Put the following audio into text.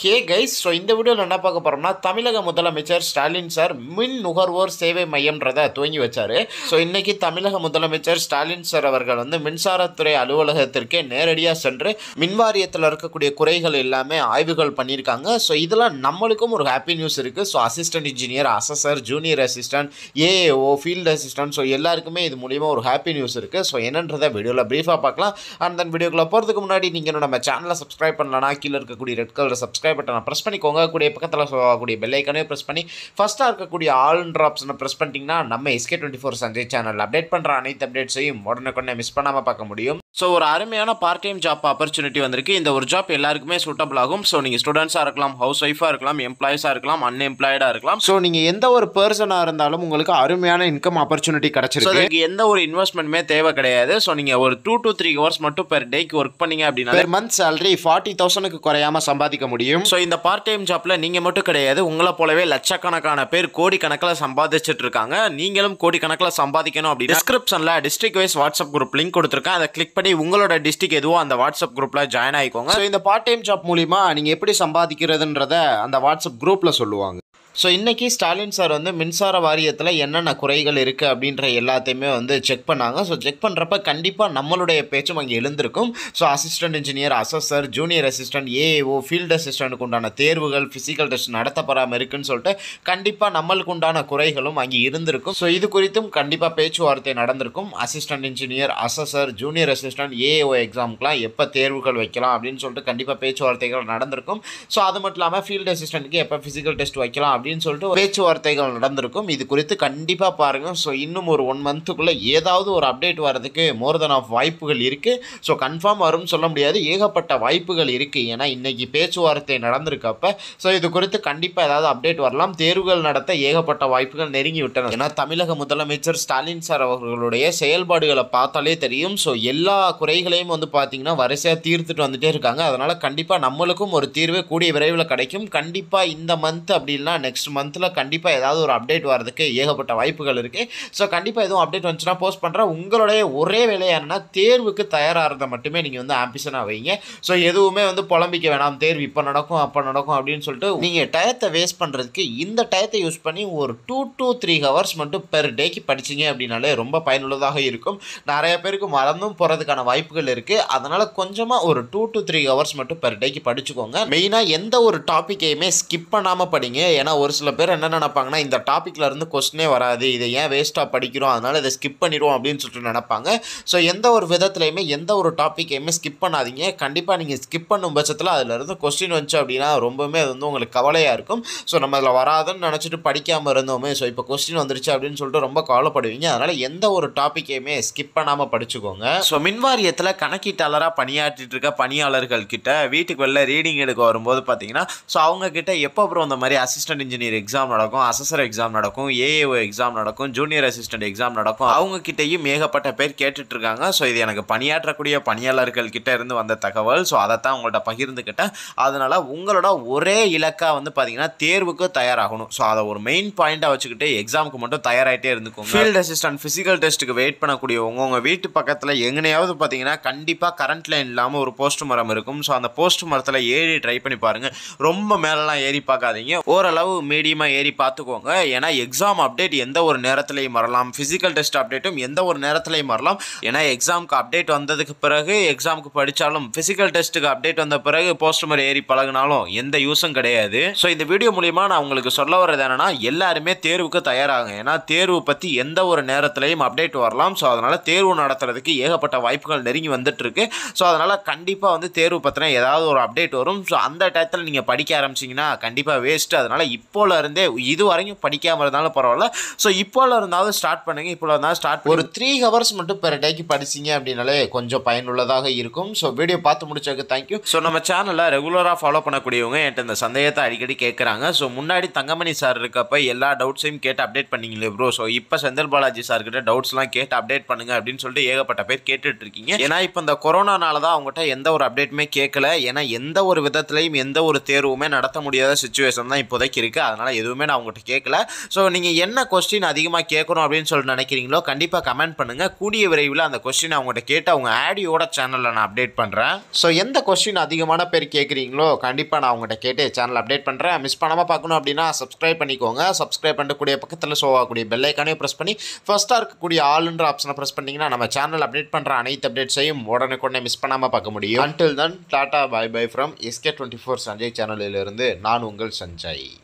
hey guys so இந்த வீடியோவில் என்ன பார்க்க போகிறோம்னா தமிழக முதலமைச்சர் ஸ்டாலின் சார் மின் நுகர்வோர் சேவை மையம்ன்றதை துவங்கி வச்சார் ஸோ இன்றைக்கி தமிழக முதலமைச்சர் ஸ்டாலின் சார் அவர்கள் வந்து மின்சாரத்துறை அலுவலகத்திற்கே நேரடியாக சென்று மின்வாரியத்தில் இருக்கக்கூடிய குறைகள் எல்லாமே ஆய்வுகள் பண்ணியிருக்காங்க ஸோ இதெல்லாம் நம்மளுக்கும் ஒரு ஹாப்பி நியூஸ் இருக்குது so assistant engineer assessor junior assistant AAO field assistant so எல்லாருக்குமே இது மூலிமா ஒரு ஹாப்பி நியூஸ் இருக்குது ஸோ என்னன்றதை வீடியோவில் ப்ரீஃபாக பார்க்கலாம் அண்ட் தென் வீடியோக்குள்ளே போகிறதுக்கு முன்னாடி நீங்கள் நம்ம சேனலை சப்ஸ்கிரைப் பண்ணலன்னா கீழே இருக்கக்கூடிய ரெட் கலர் சப்ஸ்கிரைப் சப்ஸ்கிரைப் பட்டனை ப்ரெஸ் பண்ணிக்கோங்க கூடிய பக்கத்தில் சொல்லக்கூடிய பெல்லைக்கனையும் ப்ரெஸ் பண்ணி ஃபஸ்ட்டாக இருக்கக்கூடிய ஆல் ட்ராப்ஸ்னு ப்ரெஸ் பண்ணிட்டீங்கன்னா நம்ம SK twenty four Sanjay channel update பண்ணுற அனைத்து அப்டேட்ஸையும் உடனுக்குடனே மிஸ் பண்ணாமல் பார்க்க முடியும் ஸோ ஒரு அருமையான பார்ட் டைம் ஜாப் ஆப்பர்ச்சுனிட்டி வந்திருக்கு இந்த ஒரு ஜாப் எல்லாருக்குமே சூட்டபிள் ஆகும் ஸோ நீங்கள் ஸ்டூடெண்ட்ஸாக இருக்கலாம் ஹவுஸ் ஒய்ஃபாக இருக்கலாம் எம்ப்ளாயிஸாக இருக்கலாம் அன்எம்ப்ளாய்டாக இருக்கலாம் ஸோ நீங்கள் எந்த ஒரு பர்சனாக இருந்தாலும் உங்களுக்கு அருமையான இன்கம் ஆப்பர்ச்சுனிட்டி கிடச்சிருக்கு எந்த ஒரு இன்வெஸ்ட்மெண்ட்டுமே தேவை கிடையாது ஸோ நீங்கள் ஒரு டூ டு த்ரீ ஹவர்ஸ் மட்டும் பெர் டேக்கு ஒர்க் பண்ணீங்க அப்படின்னா பெர் மந்த் சேலரி ஃபார்ட்டி தௌசண்ட்க்கு குறையாமல் சம்பாதிக்க முடியும் ஸோ இந்த பார்ட் டைம் ஜாப்பில் நீங்கள் மட்டும் கிடையாது உங்களை போலவே லட்சக்கணக்கான பேர் கோடி கணக்கில் சம்பாதிச்சுட்டு இருக்காங்க நீங்களும் கோடி கணக்கில் சம்பாதிக்கணும் அப்படி டிஸ்கிரிப்ஷனில் district wise WhatsApp group link கொடுத்துருக்கேன் அதை கிளிக் பண்ணி பண்ணி உங்களோட டிஸ்ட்ரிக் எதுவோ அந்த வாட்ஸ்அப் குரூப்பில் ஜாயின் ஆகிக்கோங்க ஸோ இந்த பார்ட் டைம் ஜாப் மூலிமா நீங்கள் எப்படி சம்பாதிக்கிறதுன்றத அந்த வாட்ஸ்அப் குரூப்பில் சொல்லுவாங்க ஸோ இன்றைக்கி ஸ்டாலின் சார் வந்து மின்சார வாரியத்தில் என்னென்ன குறைகள் இருக்குது அப்படின்ற எல்லாத்தையுமே வந்து செக் பண்ணாங்க ஸோ செக் பண்ணுறப்ப கண்டிப்பாக நம்மளுடைய பேச்சும் அங்கே எழுந்திருக்கும் so assistant engineer assessor junior assistant AAO field அசிஸ்டண்ட்டுக்கு உண்டான தேர்வுகள் ஃபிசிக்கல் டெஸ்ட் நடத்தப்படாமல் இருக்குன்னு சொல்லிட்டு கண்டிப்பாக நம்மளுக்கு உண்டான குறைகளும் அங்கே இருந்திருக்கும் ஸோ இது குறித்தும் கண்டிப்பாக பேச்சுவார்த்தை நடந்திருக்கும் assistant engineer assessor junior assistant AAO எக்ஸாமுக்குலாம் எப்போ தேர்வுகள் வைக்கலாம் அப்படின்னு சொல்லிட்டு கண்டிப்பாக பேச்சுவார்த்தைகள் நடந்திருக்கும் ஸோ அது மட்டும் இல்லாமல் ஃபீல்டு அசிஸ்டண்ட்டுக்கு எப்போ ஃபிசிக்கல் டெஸ்ட் வைக்கலாம் அப்படின்னு சொல்லிட்டு பேச்சுவார்த்தைகள் நடந்திருக்கும் இது குறித்து கண்டிப்பாக பாருங்கள் ஸோ இன்னும் ஒரு ஒன் மந்த்துக்குள்ளே ஏதாவது ஒரு அப்டேட் வரதுக்கு மோர் தென் ஆஃப் வாய்ப்புகள் இருக்குது ஸோ கன்ஃபார்ம் வரும்னு சொல்ல முடியாது ஏகப்பட்ட வாய்ப்புகள் இருக்குது ஏன்னா இன்றைக்கி பேச்சுவார்த்தை நடந்திருக்கப்ப ஸோ இது குறித்து கண்டிப்பாக ஏதாவது அப்டேட் வரலாம் தேர்வுகள் நடத்த ஏகப்பட்ட வாய்ப்புகள் நெருங்கி விட்டன ஏன்னா தமிழக முதலமைச்சர் ஸ்டாலின் சார் அவர்களுடைய செயல்பாடுகளை பார்த்தாலே தெரியும் ஸோ எல்லா குறைகளையும் வந்து பார்த்திங்கன்னா வரிசையாக தீர்த்துட்டு வந்துட்டே இருக்காங்க அதனால் கண்டிப்பாக நம்மளுக்கும் ஒரு தீர்வு கூடிய விரைவில் கிடைக்கும் கண்டிப்பாக இந்த மந்த் அப்படின்னா நெக்ஸ்ட் மந்தில் கண்டிப்பாக ஏதாவது ஒரு அப்டேட் வரதுக்கு ஏகப்பட்ட வாய்ப்புகள் இருக்குது ஸோ கண்டிப்பாக எதுவும் அப்டேட் வந்துச்சுன்னா போஸ்ட் பண்ணுறேன் உங்களுடைய ஒரே வேலை என்னென்னா தேர்வுக்கு தயாராகிறத மட்டுமே நீங்கள் வந்து ஆம்பிஷனாக வைங்க ஸோ எதுவுமே வந்து புலம்பிக்க வேணாம் தேர்வு இப்போ நடக்கும் அப்போ நடக்கும் அப்படின்னு சொல்லிட்டு நீங்கள் டயத்தை வேஸ்ட் பண்ணுறதுக்கு இந்த டயத்தை யூஸ் பண்ணி ஒரு டூ டூ த்ரீ ஹவர்ஸ் மட்டும் பெர் டேக்கு படிச்சிங்க அப்படின்னாலே ரொம்ப பயனுள்ளதாக இருக்கும் நிறைய பேருக்கு மறந்தும் போகிறதுக்கான வாய்ப்புகள் இருக்குது அதனால் கொஞ்சமாக ஒரு டூ டூ த்ரீ ஹவர்ஸ் மட்டும் பெர் டேக்கு படிச்சுக்கோங்க மெயினாக எந்த ஒரு டாப்பிக்கையுமே ஸ்கிப் பண்ணாமல் படிங்க ஏன்னா ஒரு சில பேர் என்ன நினப்பாங்கன்னா இந்த டாப்பிக்கில் இருந்து கொஸ்டினே வராது இதை ஏன் வேஸ்ட்டாக படிக்கிறோம் அதனால் இதை ஸ்கிப் பண்ணிடுவோம் அப்படின்னு சொல்லிட்டு நினப்பாங்க ஸோ எந்த ஒரு விதத்துலையுமே எந்த ஒரு டாப்பிக்கையுமே ஸ்கிப் பண்ணாதீங்க கண்டிப்பாக நீங்கள் ஸ்கிப் பண்ணும் பட்சத்தில் அதிலிருந்து கொஸ்டின் வந்துச்சு அப்படின்னா ரொம்பவுமே அது வந்து உங்களுக்கு கவலையாக இருக்கும் ஸோ நம்ம அதில் வராதுன்னு நினச்சிட்டு படிக்காமல் இருந்தோமே ஸோ இப்போ கொஸ்டின் வந்துருச்சு அப்படின்னு சொல்லிட்டு ரொம்ப கவலைப்படுவீங்க அதனால் எந்த ஒரு டாப்பிக்கையுமே ஸ்கிப் பண்ணாமல் படிச்சுக்கோங்க ஸோ மின்வாரியத்தில் கணக்கீட்டாளராக பணியாற்றிட்டு இருக்க பணியாளர்கள் கிட்ட வீட்டுக்கு வெளில ரீடிங் எடுக்க வரும்போது பார்த்தீங்கன்னா ஸோ அவங்க கிட்ட எப்போ அப்புறம் அந்த மாதிரி அசிஸ்டன்ட் இன்ஜினியர் எக்ஸாம் நடக்கும் அசசர் எக்ஸாம் நடக்கும் ஏஏஓ எக்ஸாம் நடக்கும் ஜூனியர் அசிஸ்டன்ட் எக்ஸாம் நடக்கும் அவங்க கிட்டேயும் ஏகப்பட்ட பேர் கேட்டுட்டு இருக்காங்க ஸோ இது எனக்கு பணியாற்றக்கூடிய பணியாளர்கள் கிட்ட இருந்து வந்த தகவல் ஸோ அதை தான் உங்கள்கிட்ட பகிர்ந்துக்கிட்டேன் அதனால் உங்களோட ஒரே இலக்காக வந்து பார்த்தீங்கன்னா தேர்வுக்கு தயாராகணும் ஸோ அதை ஒரு மெயின் பாயிண்ட்டாக வச்சுக்கிட்டு எக்ஸாமுக்கு மட்டும் தயாராகிட்டே இருந்துக்கும் ஃபீல்ட் அசிஸ்டன்ட் ஃபிசிக்கல் டெஸ்ட்டுக்கு வெயிட் பண்ணக்கூடியவங்க உங்கள் வீட்டு பக்கத்தில் எங்கனையாவது பார்த்தீங்கன்னா கண்டிப்பாக கரண்ட் லைன் இல்லாமல் ஒரு போஸ்ட் மரம் இருக்கும் ஸோ அந்த போஸ்ட் மரத்தில் ஏறி ட்ரை பண்ணி பாருங்கள் ரொம்ப மேலெலாம் ஏறி பார்க்காதீங்க ஓரளவு மீடியமாக ஏறி பார்த்துக்கோங்க ஏன்னா எக்ஸாம் அப்டேட் எந்த ஒரு நேரத்துலையும் வரலாம் ஃபிசிக்கல் டெஸ்ட் அப்டேட்டும் எந்த ஒரு நேரத்துலையும் வரலாம் ஏன்னா எக்ஸாமுக்கு அப்டேட் வந்ததுக்கு பிறகு எக்ஸாமுக்கு படித்தாலும் ஃபிசிக்கல் டெஸ்ட்டுக்கு அப்டேட் வந்த பிறகு போஸ்டமர் ஏறி பழகினாலும் எந்த யூஸும் கிடையாது ஸோ இந்த வீடியோ மூலிமா நான் உங்களுக்கு சொல்ல வர்றது என்னென்னா எல்லாருமே தேர்வுக்கு தயாராகும் ஏன்னா தேர்வு பற்றி எந்த ஒரு நேரத்துலையும் அப்டேட் வரலாம் ஸோ அதனால் தேர்வு நடத்துறதுக்கு ஏகப்பட்ட வாய்ப்புகள் நெருங்கி இருக்கு ஸோ அதனால் கண்டிப்பாக வந்து தேர்வு பற்றின ஏதாவது ஒரு அப்டேட் வரும் ஸோ அந்த டயத்தில் நீங்கள் படிக்க ஆரம்பிச்சிங்கன்னா கண்டிப்பாக வேஸ்ட்டு அதனால் இப்போ இப்போல இருந்தே இது வரைக்கும் படிக்காமல் இருந்தாலும் பரவாயில்ல ஸோ இப்போல இருந்தாலும் ஸ்டார்ட் பண்ணுங்கள் இப்போ இருந்தாலும் ஸ்டார்ட் ஒரு த்ரீ ஹவர்ஸ் மட்டும் பெர் டேக்கு படிச்சிங்க அப்படின்னாலே கொஞ்சம் பயனுள்ளதாக இருக்கும் ஸோ வீடியோ பார்த்து முடிச்சதுக்கு தேங்க்யூ ஸோ நம்ம சேனலில் ரெகுலராக ஃபாலோ பண்ணக்கூடியவங்க என்கிட்ட இந்த சந்தேகத்தை அடிக்கடி கேட்குறாங்க ஸோ முன்னாடி தங்கமணி சார் இருக்கப்ப எல்லா டவுட்ஸையும் கேட்டு அப்டேட் பண்ணிங்களே ப்ரோ ஸோ இப்போ செந்தில் பாலாஜி சார்கிட்ட டவுட்ஸ்லாம் கேட்டு அப்டேட் பண்ணுங்க அப்படின்னு சொல்லிட்டு ஏகப்பட்ட பேர் கேட்டுட்டு இருக்கீங்க ஏன்னா இப்போ இந்த கொரோனானால தான் அவங்ககிட்ட எந்த ஒரு அப்டேட்டுமே கேட்கல ஏன்னா எந்த ஒரு விதத்துலையும் எந்த ஒரு தேர்வுமே நடத்த முடியாத சுச்சுவேஷன் தான் இப்போதைக்கு இருக்குது இருக்குது அதனால் எதுவுமே நான் உங்கள்கிட்ட கேட்கல ஸோ நீங்கள் என்ன கொஸ்டின் அதிகமாக கேட்கணும் அப்படின்னு சொல்லி நினைக்கிறீங்களோ கண்டிப்பாக கமெண்ட் பண்ணுங்கள் கூடிய விரைவில் அந்த கொஸ்டினை அவங்கள்ட்ட கேட்டு அவங்க ஆடியோட சேனலில் நான் அப்டேட் பண்ணுறேன் ஸோ எந்த கொஸ்டின் அதிகமான பேர் கேட்குறீங்களோ கண்டிப்பாக நான் அவங்ககிட்ட கேட்டு சேனல் அப்டேட் பண்ணுறேன் மிஸ் பண்ணாமல் பார்க்கணும் அப்படின்னா சப்ஸ்கிரைப் பண்ணிக்கோங்க சப்ஸ்கிரைப் பண்ணக்கூடிய பக்கத்தில் ஷோ ஆகக்கூடிய பெல்லைக்கானே ப்ரெஸ் பண்ணி ஃபஸ்ட்டாக இருக்கக்கூடிய ஆளுன்ற ஆப்ஷனை ப்ரெஸ் பண்ணிங்கன்னா நம்ம சேனல் அப்டேட் பண்ணுற அனைத்து அப்டேட்ஸையும் உடனுக்குடனே மிஸ் பண்ணாமல் பார்க்க முடியும் until then tata bye bye from SK twenty four Sanjay சேனலிலிருந்து நான் உங்கள் சஞ்சய்